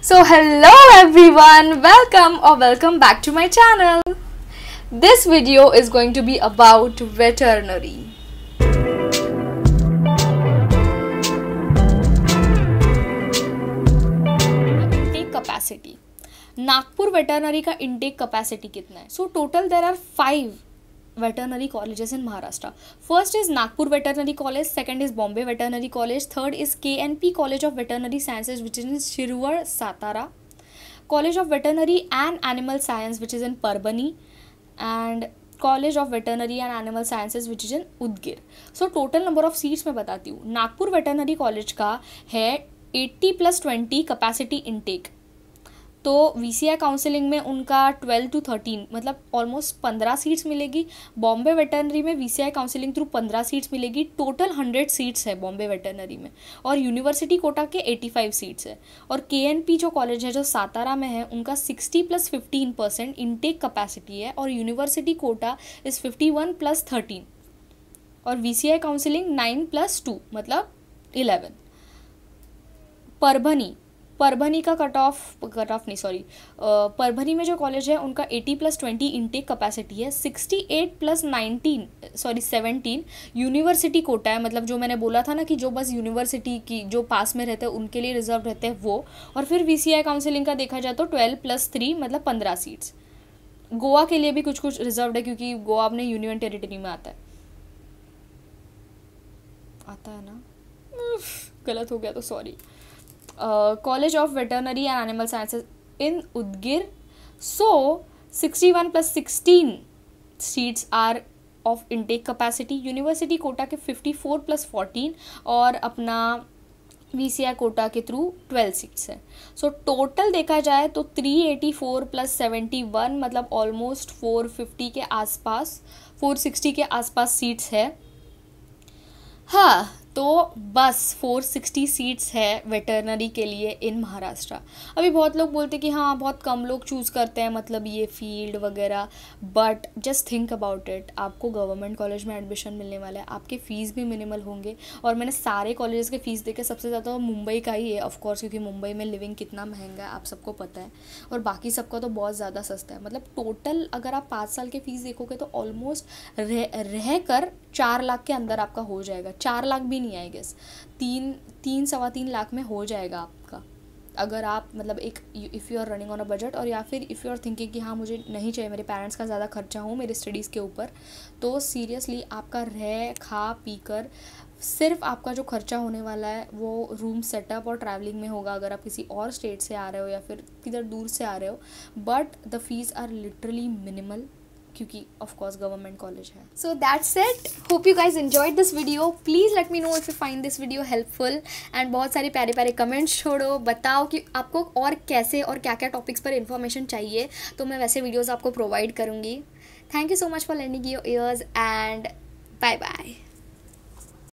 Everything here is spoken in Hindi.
So hello everyone, welcome or welcome back to my channel. This video is going to be about veterinary. Capacity Nagpur veterinary का इनटेक कैपेसिटी कितना है so total there are five veterinary college in Maharashtra first is Nagpur veterinary college second is Bombay veterinary college third is K N P college of veterinary sciences which is in Shirwal Satara college of veterinary and animal science which is in Parbhani and college of veterinary and animal sciences which is in Udgir so total number of seats मैं बताती हूँ नागपुर वेटरनरी कॉलेज का है eighty plus twenty capacity intake तो वी सी आई काउंसिलिंग में उनका ट्वेल्व टू थर्टीन मतलब ऑलमोस्ट पंद्रह सीट्स मिलेगी बॉम्बे वेटनरी में V C I counselling through पंद्रह सीट्स मिलेगी टोटल हंड्रेड सीट्स है बॉम्बे वेटनरी में और यूनिवर्सिटी कोटा के एटी फाइव सीट्स है और के एन पी जो कॉलेज है जो सातारा में है उनका sixty plus fifteen percent intake capacity है और university quota is fifty one plus thirteen और V C I counselling nine plus two मतलब इलेवन परभनी परभनी का कट ऑफ कट ऑफ नहीं सॉरी परभनी में जो कॉलेज है उनका eighty plus twenty intake capacity है sixty eight plus nineteen sorry seventeen university quota है मतलब जो मैंने बोला था ना कि जो बस यूनिवर्सिटी की जो पास में रहते हैं उनके लिए रिजर्व रहते हैं वो और फिर वी सी काउंसिलिंग का देखा जाए तो ट्वेल्व प्लस थ्री मतलब पंद्रह सीट्स गोवा के लिए भी कुछ कुछ रिजर्व है क्योंकि गोवा अपने यूनियन टेरिटरी में आता है आता है ना गलत हो गया तो sorry college of veterinary and animal sciences in Udgir so sixty one plus sixteen seats are of intake capacity university quota के फिफ्टी फोर प्लस फोर्टीन और अपना वी सी आई कोटा के थ्रू ट्वेल्व सीट्स हैं सो टोटल देखा जाए तो three eighty four plus seventy one मतलब ऑलमोस्ट फोर फिफ्टी के आसपास सिक्सटी के आसपास सीट्स है हाँ तो बस 460 सीट्स है वेटरनरी के लिए इन महाराष्ट्र अभी बहुत लोग बोलते हैं कि हाँ बहुत कम लोग चूज़ करते हैं मतलब ये फील्ड वगैरह but just think about it आपको गवर्नमेंट कॉलेज में एडमिशन मिलने वाला है आपके फ़ीस भी मिनिमल होंगे और मैंने सारे कॉलेजेस के फ़ीस देखे सबसे ज़्यादा तो मुंबई का ही है ऑफकोर्स क्योंकि मुंबई में लिविंग कितना महंगा है आप सबको पता है और बाकी सबका तो बहुत ज़्यादा सस्ता है मतलब टोटल अगर आप पाँच साल के फ़ीस देखोगे तो ऑलमोस्ट रह, रह कर चार लाख के अंदर आपका हो जाएगा चार लाख भी नहीं नहीं है आई गेस तीन तीन सवा तीन लाख में हो जाएगा आपका अगर आप मतलब एक if you are running on a budget और या फिर इफ़ यू आर थिंकिंग कि हाँ मुझे नहीं चाहिए मेरे पेरेंट्स का ज़्यादा खर्चा हो मेरे स्टडीज़ के ऊपर तो सीरियसली आपका रह खा पी कर सिर्फ आपका जो खर्चा होने वाला है वो रूम सेटअप और ट्रैवलिंग में होगा अगर आप किसी और स्टेट से आ रहे हो या फिर किधर दूर से आ रहे हो but the fees are literally minimal क्योंकि ऑफ कोर्स गवर्नमेंट कॉलेज है so that's it hope you guys enjoyed this video please let me know if you find this video helpful and बहुत सारे प्यारे प्यारे कमेंट्स छोड़ो बताओ कि आपको और कैसे और क्या क्या टॉपिक्स पर इन्फॉर्मेशन चाहिए तो मैं वैसे वीडियोज़ आपको प्रोवाइड करूँगी thank you so much for learning your ears and bye bye